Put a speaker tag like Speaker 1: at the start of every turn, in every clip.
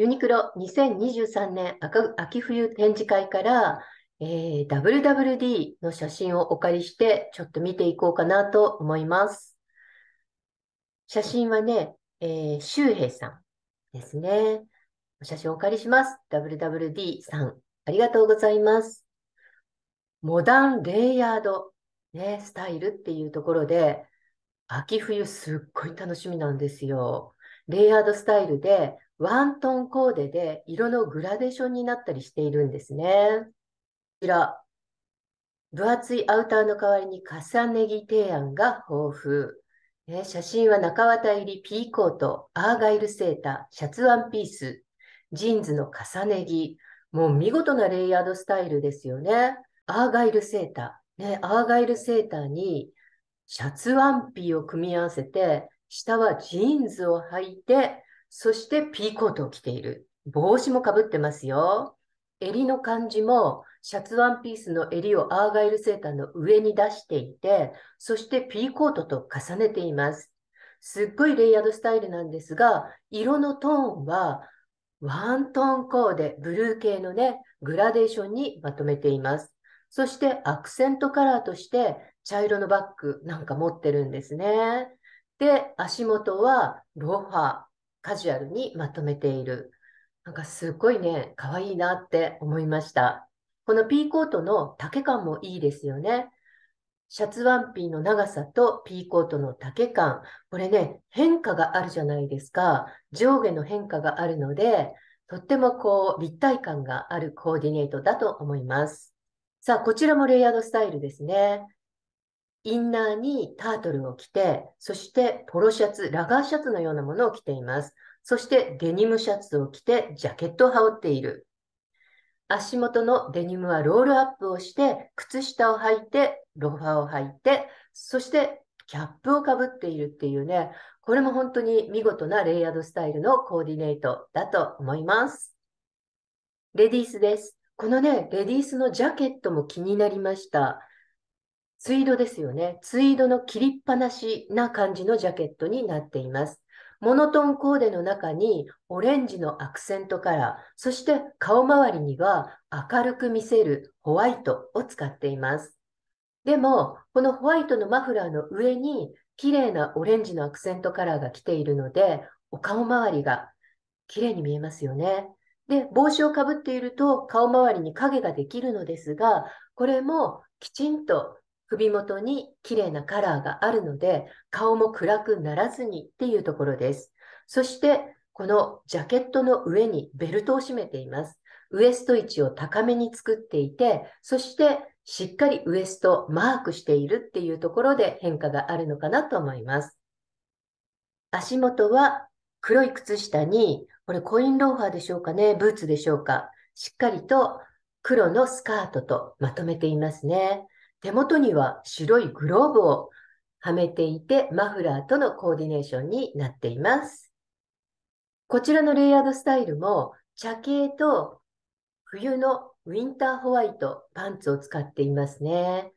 Speaker 1: ユニクロ2023年秋冬展示会から、えー、WWD の写真をお借りして、ちょっと見ていこうかなと思います。写真はね、えー、周平さんですね。お写真お借りします。WWD さん、ありがとうございます。モダンレイヤード、ね、スタイルっていうところで、秋冬すっごい楽しみなんですよ。レイヤードスタイルで、ワントーンコーデで色のグラデーションになったりしているんですね。こちら、分厚いアウターの代わりに重ね着提案が豊富。ね、写真は中綿入りピーコート、アーガイルセーター、シャツワンピース、ジーンズの重ね着。もう見事なレイヤードスタイルですよね。アーガイルセーター。ね、アーガイルセーターにシャツワンピーを組み合わせて、下はジーンズを履いて、そしてピーコートを着ている。帽子もかぶってますよ。襟の感じもシャツワンピースの襟をアーガイルセーターの上に出していて、そしてピーコートと重ねています。すっごいレイヤードスタイルなんですが、色のトーンはワントーンコーデ、ブルー系のね、グラデーションにまとめています。そしてアクセントカラーとして茶色のバッグなんか持ってるんですね。で、足元はローファー。カジュアルにまとめている。なんかすごいね、可愛いなって思いました。このピーコートの丈感もいいですよね。シャツワンピーの長さとピーコートの丈感。これね、変化があるじゃないですか。上下の変化があるので、とってもこう、立体感があるコーディネートだと思います。さあ、こちらもレイヤードスタイルですね。インナーにタートルを着て、そしてポロシャツ、ラガーシャツのようなものを着ています。そしてデニムシャツを着て、ジャケットを羽織っている。足元のデニムはロールアップをして、靴下を履いて、ロファーを履いて、そしてキャップをかぶっているっていうね、これも本当に見事なレイヤードスタイルのコーディネートだと思います。レディースです。このね、レディースのジャケットも気になりました。ツイードですよね。ツイードの切りっぱなしな感じのジャケットになっています。モノトーンコーデの中にオレンジのアクセントカラー、そして顔周りには明るく見せるホワイトを使っています。でも、このホワイトのマフラーの上に綺麗なオレンジのアクセントカラーが来ているので、お顔周りが綺麗に見えますよね。で、帽子をかぶっていると顔周りに影ができるのですが、これもきちんと首元に綺麗なカラーがあるので、顔も暗くならずにっていうところです。そして、このジャケットの上にベルトを締めています。ウエスト位置を高めに作っていて、そしてしっかりウエストマークしているっていうところで変化があるのかなと思います。足元は黒い靴下に、これコインローファーでしょうかね、ブーツでしょうか。しっかりと黒のスカートとまとめていますね。手元には白いグローブをはめていて、マフラーとのコーディネーションになっています。こちらのレイヤードスタイルも、茶系と冬のウィンターホワイトパンツを使っていますね。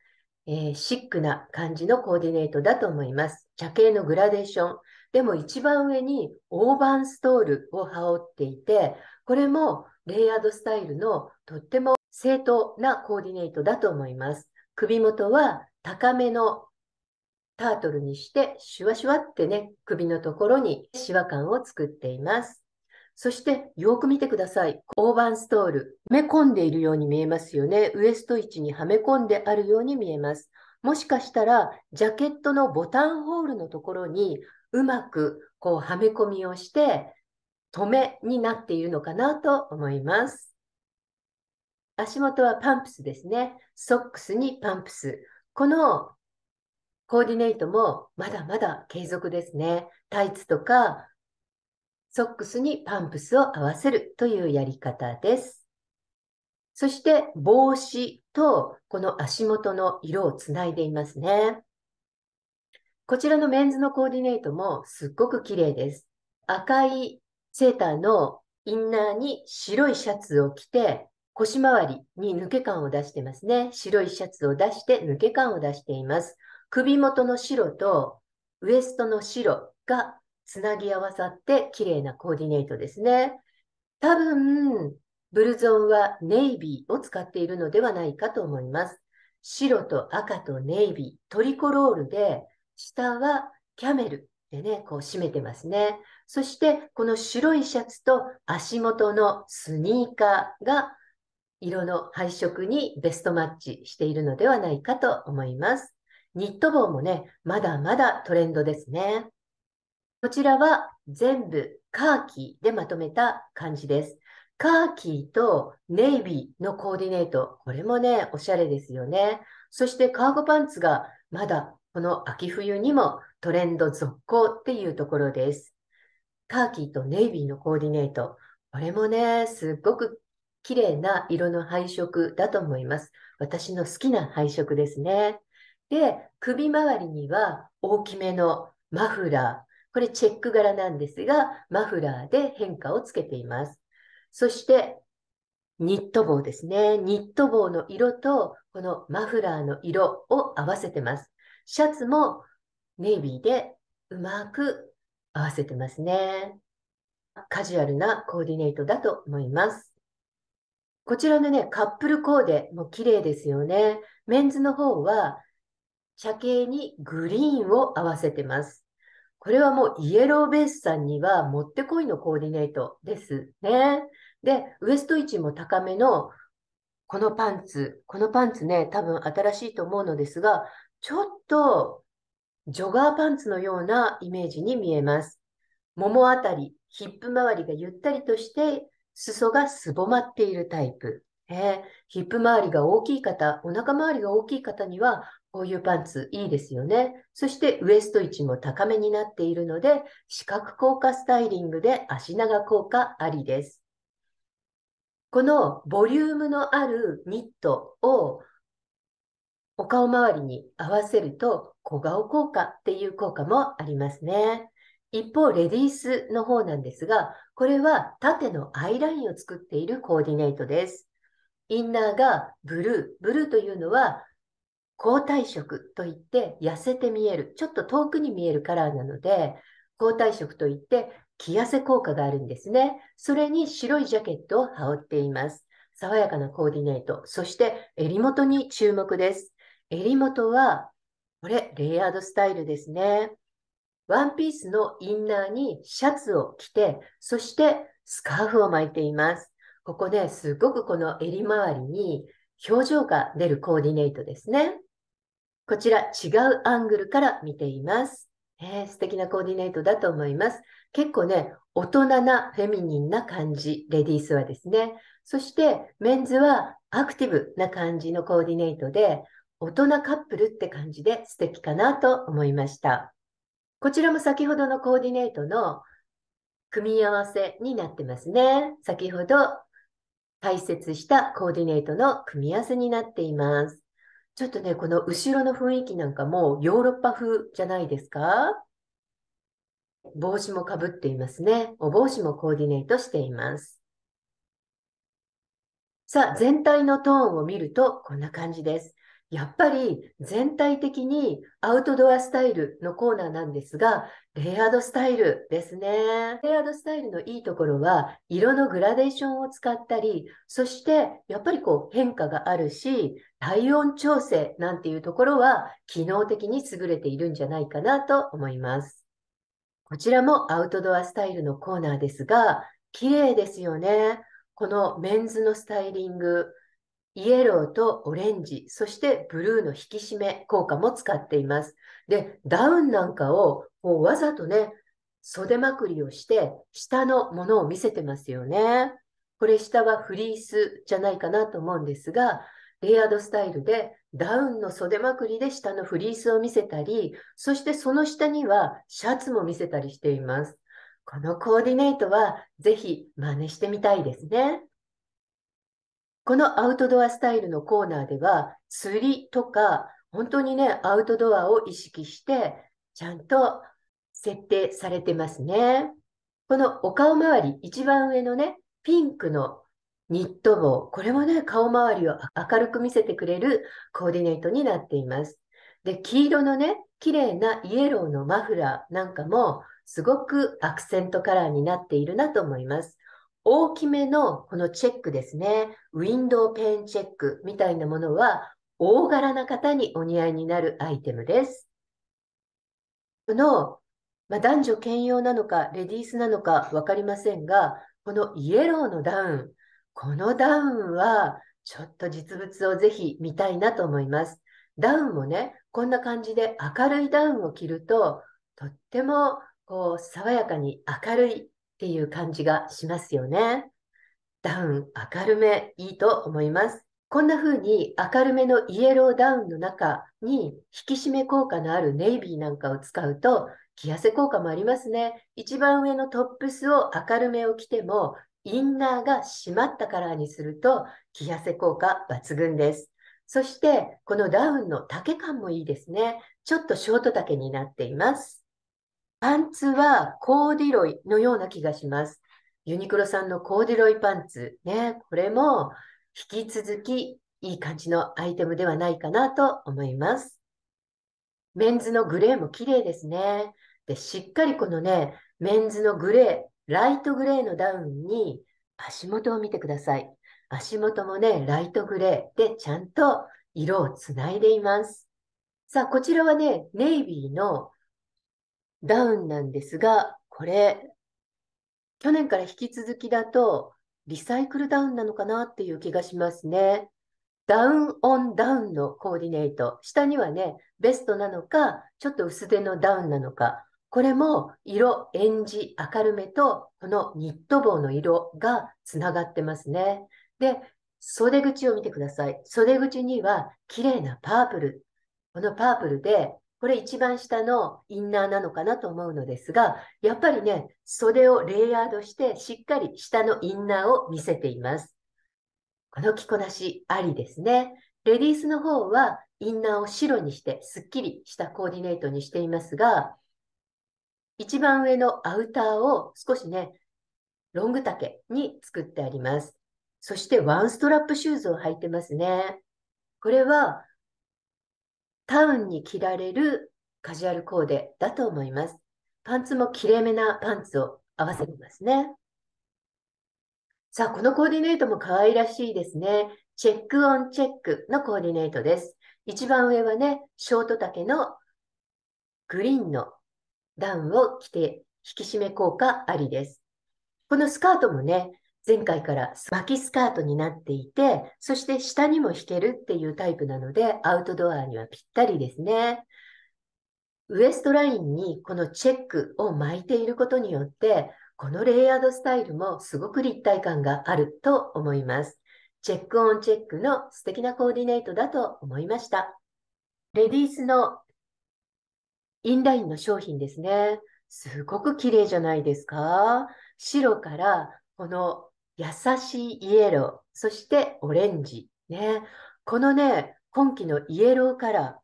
Speaker 1: えー、シックな感じのコーディネートだと思います。茶系のグラデーション。でも一番上にオーバンストールを羽織っていて、これもレイヤードスタイルのとっても正当なコーディネートだと思います。首元は高めのタートルにして、シュワシュワってね、首のところにシワ感を作っています。そしてよく見てください。オーバンストール。埋め込んでいるように見えますよね。ウエスト位置にはめ込んであるように見えます。もしかしたら、ジャケットのボタンホールのところにうまくこうはめ込みをして、止めになっているのかなと思います。足元はパンプスですね。ソックスにパンプス。このコーディネートもまだまだ継続ですね。タイツとかソックスにパンプスを合わせるというやり方です。そして帽子とこの足元の色をつないでいますね。こちらのメンズのコーディネートもすっごく綺麗です。赤いセーターのインナーに白いシャツを着て、腰回りに抜け感を出してますね。白いシャツを出して抜け感を出しています。首元の白とウエストの白がつなぎ合わさって綺麗なコーディネートですね。多分、ブルゾンはネイビーを使っているのではないかと思います。白と赤とネイビー、トリコロールで、下はキャメルでね、こう締めてますね。そして、この白いシャツと足元のスニーカーが色の配色にベストマッチしているのではないかと思います。ニット帽もね、まだまだトレンドですね。こちらは全部カーキでまとめた感じです。カーキとネイビーのコーディネート、これもね、おしゃれですよね。そしてカーゴパンツがまだこの秋冬にもトレンド続行っていうところです。カーキとネイビーのコーディネート、これもね、すっごく綺麗な色の配色だと思います。私の好きな配色ですね。で、首周りには大きめのマフラー。これチェック柄なんですが、マフラーで変化をつけています。そして、ニット帽ですね。ニット帽の色と、このマフラーの色を合わせてます。シャツもネイビーでうまく合わせてますね。カジュアルなコーディネートだと思います。こちらのね、カップルコーデも綺麗ですよね。メンズの方は、茶系にグリーンを合わせてます。これはもうイエローベースさんにはもってこいのコーディネートですね。で、ウエスト位置も高めのこのパンツ。このパンツね、多分新しいと思うのですが、ちょっとジョガーパンツのようなイメージに見えます。ももあたり、ヒップ周りがゆったりとして裾がすぼまっているタイプ。えー、ヒップ周りが大きい方、お腹周りが大きい方には、こういうパンツいいですよね。そしてウエスト位置も高めになっているので、視覚効果スタイリングで足長効果ありです。このボリュームのあるニットをお顔周りに合わせると小顔効果っていう効果もありますね。一方、レディースの方なんですが、これは縦のアイラインを作っているコーディネートです。インナーがブルー。ブルーというのは、抗体色といって痩せて見える。ちょっと遠くに見えるカラーなので、抗体色といって着痩せ効果があるんですね。それに白いジャケットを羽織っています。爽やかなコーディネート。そして襟元に注目です。襟元は、これ、レイヤードスタイルですね。ワンピースのインナーにシャツを着て、そしてスカーフを巻いています。ここね、すごくこの襟周りに表情が出るコーディネートですね。こちら違うアングルから見ています。えー、素敵なコーディネートだと思います。結構ね、大人なフェミニンな感じ、レディースはですね。そしてメンズはアクティブな感じのコーディネートで、大人カップルって感じで素敵かなと思いました。こちらも先ほどのコーディネートの組み合わせになってますね。先ほど解説したコーディネートの組み合わせになっています。ちょっとね、この後ろの雰囲気なんかもヨーロッパ風じゃないですか帽子もかぶっていますね。お帽子もコーディネートしています。さあ、全体のトーンを見るとこんな感じです。やっぱり全体的にアウトドアスタイルのコーナーなんですが、レイヤードスタイルですね。レイヤードスタイルのいいところは、色のグラデーションを使ったり、そしてやっぱりこう変化があるし、体温調整なんていうところは、機能的に優れているんじゃないかなと思います。こちらもアウトドアスタイルのコーナーですが、綺麗ですよね。このメンズのスタイリング、イエローとオレンジ、そしてブルーの引き締め効果も使っています。で、ダウンなんかをもうわざとね、袖まくりをして下のものを見せてますよね。これ下はフリースじゃないかなと思うんですが、レイヤードスタイルでダウンの袖まくりで下のフリースを見せたり、そしてその下にはシャツも見せたりしています。このコーディネートはぜひ真似してみたいですね。このアウトドアスタイルのコーナーでは、釣りとか、本当にね、アウトドアを意識して、ちゃんと設定されてますね。このお顔周り、一番上のね、ピンクのニット帽。これもね、顔周りを明るく見せてくれるコーディネートになっています。で、黄色のね、綺麗なイエローのマフラーなんかも、すごくアクセントカラーになっているなと思います。大きめのこのチェックですね。ウィンドウペンチェックみたいなものは、大柄な方にお似合いになるアイテムです。この、まあ、男女兼用なのか、レディースなのか分かりませんが、このイエローのダウン、このダウンは、ちょっと実物をぜひ見たいなと思います。ダウンもね、こんな感じで明るいダウンを着ると、とってもこう爽やかに明るいっていう感じがしますよね。ダウン明るめいいと思います。こんな風に明るめのイエローダウンの中に引き締め効果のあるネイビーなんかを使うと着痩せ効果もありますね。一番上のトップスを明るめを着てもインナーが締まったカラーにすると着痩せ効果抜群です。そしてこのダウンの丈感もいいですね。ちょっとショート丈になっています。パンツはコーディロイのような気がします。ユニクロさんのコーディロイパンツ、ね、これも引き続きいい感じのアイテムではないかなと思います。メンズのグレーも綺麗ですね。で、しっかりこのね、メンズのグレー、ライトグレーのダウンに足元を見てください。足元もね、ライトグレーでちゃんと色をつないでいます。さあ、こちらはね、ネイビーのダウンなんですが、これ、去年から引き続きだと、リサイクルダウンなのかなっていう気がしますね。ダウンオンダウンのコーディネート。下にはね、ベストなのか、ちょっと薄手のダウンなのか。これも色、エンジ、明るめと、このニット帽の色がつながってますね。で、袖口を見てください。袖口には綺麗なパープル。このパープルでこれ一番下のインナーなのかなと思うのですが、やっぱりね、袖をレイヤードしてしっかり下のインナーを見せています。この着こなしありですね。レディースの方はインナーを白にしてすっきりしたコーディネートにしていますが、一番上のアウターを少しね、ロング丈に作ってあります。そしてワンストラップシューズを履いてますね。これはタウンに着られるカジュアルコーデだと思います。パンツもきれいめなパンツを合わせてますね。さあ、このコーディネートも可愛らしいですね。チェックオンチェックのコーディネートです。一番上はね、ショート丈のグリーンのダウンを着て引き締め効果ありです。このスカートもね、前回からきスカートになっていて、そして下にも引けるっていうタイプなので、アウトドアにはぴったりですね。ウエストラインにこのチェックを巻いていることによって、このレイヤードスタイルもすごく立体感があると思います。チェックオンチェックの素敵なコーディネートだと思いました。レディースのインラインの商品ですね。すごく綺麗じゃないですか白からこの優しいイエロー、そしてオレンジ。ね、このね、今季のイエローカラ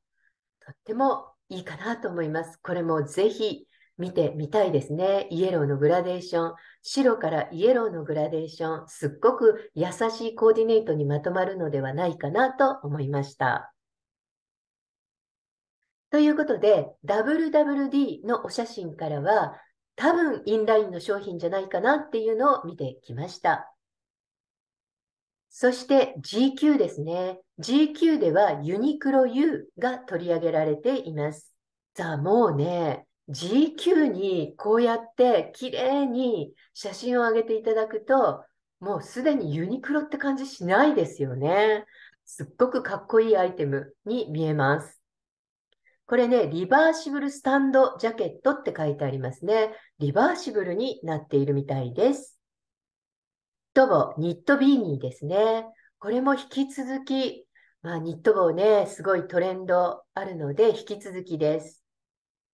Speaker 1: ー、とってもいいかなと思います。これもぜひ見てみたいですね。イエローのグラデーション。白からイエローのグラデーション。すっごく優しいコーディネートにまとまるのではないかなと思いました。ということで、WWD のお写真からは、多分インラインの商品じゃないかなっていうのを見てきました。そして GQ ですね。GQ ではユニクロ U が取り上げられています。さあもうね、GQ にこうやって綺麗に写真を上げていただくと、もうすでにユニクロって感じしないですよね。すっごくかっこいいアイテムに見えます。これね、リバーシブルスタンドジャケットって書いてありますね。リバーシブルになっているみたいです。とボ、ニットビーニーですね。これも引き続き、まあ、ニット帽ね、すごいトレンドあるので、引き続きです。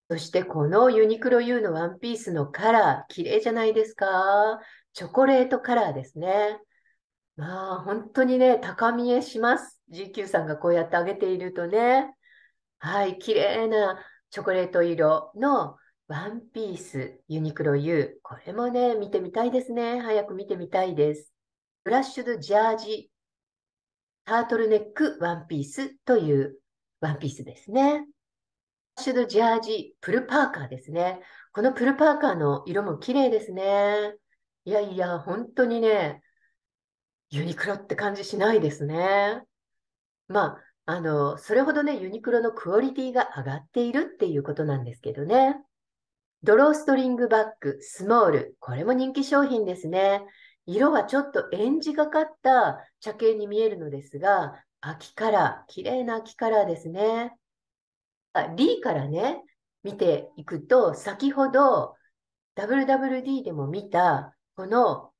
Speaker 1: そしてこのユニクロ U のワンピースのカラー、綺麗じゃないですかチョコレートカラーですね。まあ、本当にね、高見えします。GQ さんがこうやって上げているとね。はい、綺麗なチョコレート色のワンピース、ユニクロ U。これもね、見てみたいですね。早く見てみたいです。ブラッシュドジャージ、タートルネックワンピースというワンピースですね。ブラッシュドジャージ、プルパーカーですね。このプルパーカーの色も綺麗ですね。いやいや、本当にね、ユニクロって感じしないですね。まあ、あの、それほどね、ユニクロのクオリティが上がっているっていうことなんですけどね。ドローストリングバッグ、スモール、これも人気商品ですね。色はちょっとエンジがかった茶系に見えるのですが、秋カラー、綺麗な秋カラーですね。D からね、見ていくと、先ほど WWD でも見た、この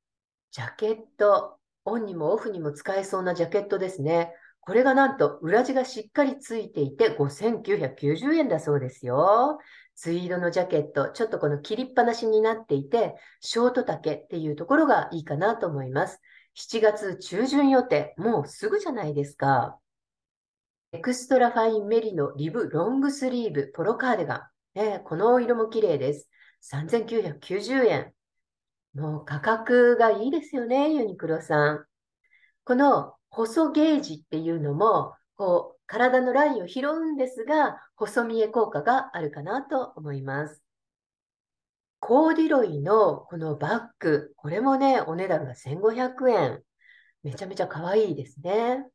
Speaker 1: ジャケット、オンにもオフにも使えそうなジャケットですね。これがなんと裏地がしっかりついていて5990円だそうですよ。ツイードのジャケット、ちょっとこの切りっぱなしになっていて、ショート丈っていうところがいいかなと思います。7月中旬予定、もうすぐじゃないですか。エクストラファインメリのリブロングスリーブポロカーデガン。ね、このお色も綺麗です。3990円。もう価格がいいですよね、ユニクロさん。この細ゲージっていうのも、こう、体のラインを拾うんですが、細見え効果があるかなと思います。コーディロイのこのバッグ、これもね、お値段が1500円。めちゃめちゃ可愛いですね。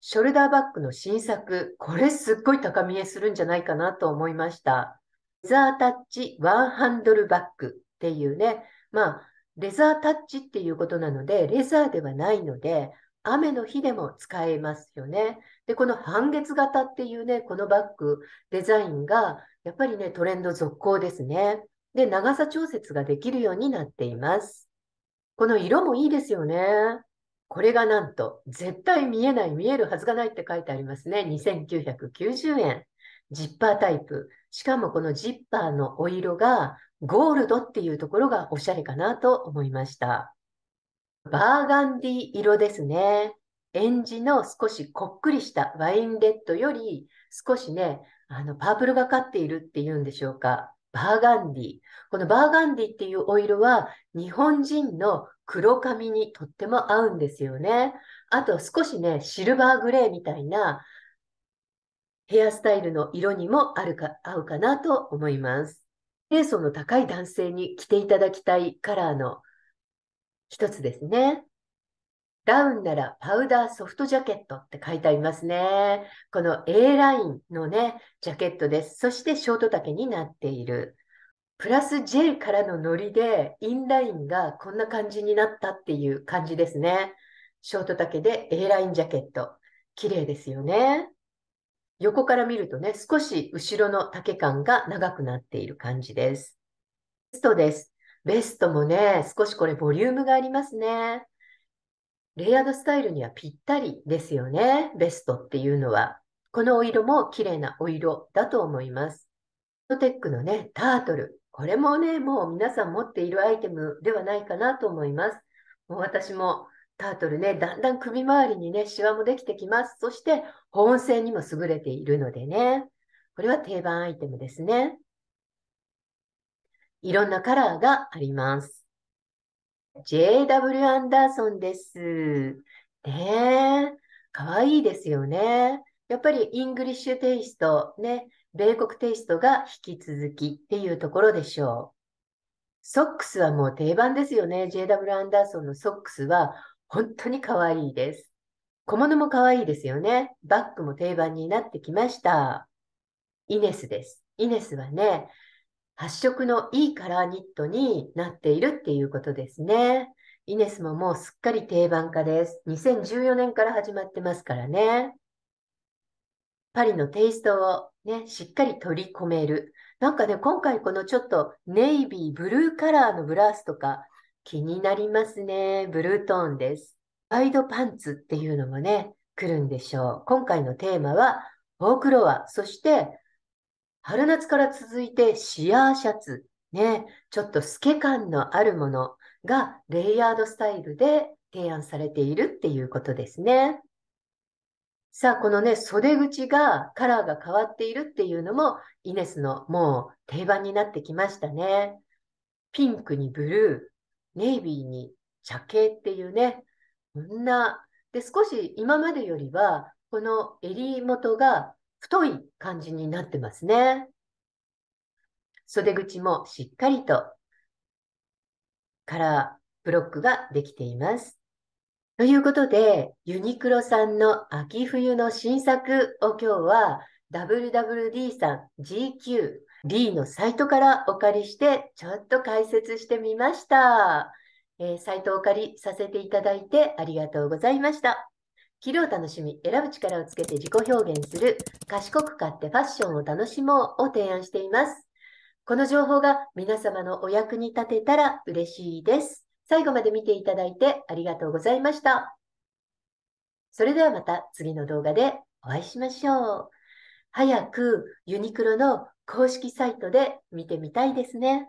Speaker 1: ショルダーバッグの新作、これすっごい高見えするんじゃないかなと思いました。ザータッチワンハンドルバッグっていうね、まあ、レザータッチっていうことなので、レザーではないので、雨の日でも使えますよね。で、この半月型っていうね、このバッグ、デザインが、やっぱりね、トレンド続行ですね。で、長さ調節ができるようになっています。この色もいいですよね。これがなんと、絶対見えない、見えるはずがないって書いてありますね。2990円。ジッパータイプ。しかもこのジッパーのお色がゴールドっていうところがおしゃれかなと思いました。バーガンディ色ですね。エンジの少しこっくりしたワインレッドより少しね、あのパープルがかっているっていうんでしょうか。バーガンディ。このバーガンディっていうお色は日本人の黒髪にとっても合うんですよね。あと少しね、シルバーグレーみたいなヘアスタイルの色にもあるか、合うかなと思います。清楚層の高い男性に着ていただきたいカラーの一つですね。ダウンならパウダーソフトジャケットって書いてありますね。この A ラインのね、ジャケットです。そしてショート丈になっている。プラス J からのノリでインラインがこんな感じになったっていう感じですね。ショート丈で A ラインジャケット。綺麗ですよね。横から見るとね、少し後ろの丈感が長くなっている感じです。ベストです。ベストもね、少しこれボリュームがありますね。レイヤードスタイルにはぴったりですよね。ベストっていうのは。このお色も綺麗なお色だと思います。トテックのね、タートル。これもね、もう皆さん持っているアイテムではないかなと思います。もう私もタートルね、だんだん首周りにね、シワもできてきます。そして、保温性にも優れているのでね。これは定番アイテムですね。いろんなカラーがあります。JW アンダーソンです。ねえ、かわいいですよね。やっぱりイングリッシュテイスト、ね、米国テイストが引き続きっていうところでしょう。ソックスはもう定番ですよね。JW アンダーソンのソックスは本当に可愛いです。小物も可愛いですよね。バッグも定番になってきました。イネスです。イネスはね、発色のいいカラーニットになっているっていうことですね。イネスももうすっかり定番化です。2014年から始まってますからね。パリのテイストをね、しっかり取り込める。なんかね、今回このちょっとネイビー、ブルーカラーのブラウスとか気になりますね。ブルートーンです。ワイドパンツっていうのもね、来るんでしょう。今回のテーマは、フォークロア、そして、春夏から続いてシアーシャツ。ね、ちょっと透け感のあるものがレイヤードスタイルで提案されているっていうことですね。さあ、このね、袖口がカラーが変わっているっていうのも、イネスのもう定番になってきましたね。ピンクにブルー、ネイビーに茶系っていうね、こんな、で、少し今までよりは、この襟元が太い感じになってますね。袖口もしっかりとカラーブロックができています。ということで、ユニクロさんの秋冬の新作を今日は WWD さん GQ D のサイトからお借りして、ちょっと解説してみました。えー、サイトをお借りさせていただいてありがとうございました。着るを楽しみ、選ぶ力をつけて自己表現する、賢く買ってファッションを楽しもうを提案しています。この情報が皆様のお役に立てたら嬉しいです。最後まで見ていただいてありがとうございました。それではまた次の動画でお会いしましょう。早くユニクロの公式サイトで見てみたいですね。